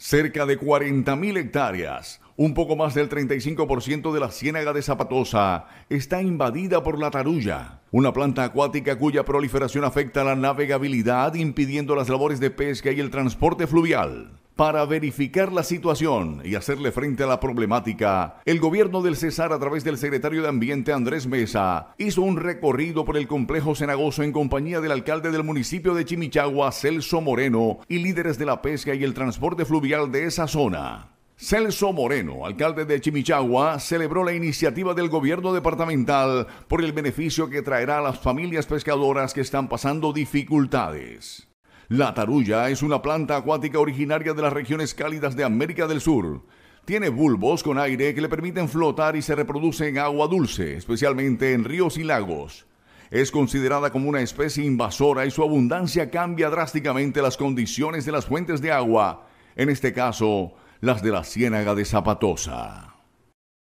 cerca de 40.000 hectáreas, un poco más del 35% de la ciénaga de Zapatosa, está invadida por la tarulla, una planta acuática cuya proliferación afecta la navegabilidad impidiendo las labores de pesca y el transporte fluvial. Para verificar la situación y hacerle frente a la problemática, el gobierno del Cesar, a través del secretario de Ambiente Andrés Mesa, hizo un recorrido por el complejo cenagoso en compañía del alcalde del municipio de Chimichagua, Celso Moreno, y líderes de la pesca y el transporte fluvial de esa zona. Celso Moreno, alcalde de Chimichagua, celebró la iniciativa del gobierno departamental por el beneficio que traerá a las familias pescadoras que están pasando dificultades. La tarulla es una planta acuática originaria de las regiones cálidas de América del Sur. Tiene bulbos con aire que le permiten flotar y se reproduce en agua dulce, especialmente en ríos y lagos. Es considerada como una especie invasora y su abundancia cambia drásticamente las condiciones de las fuentes de agua, en este caso, las de la ciénaga de Zapatosa.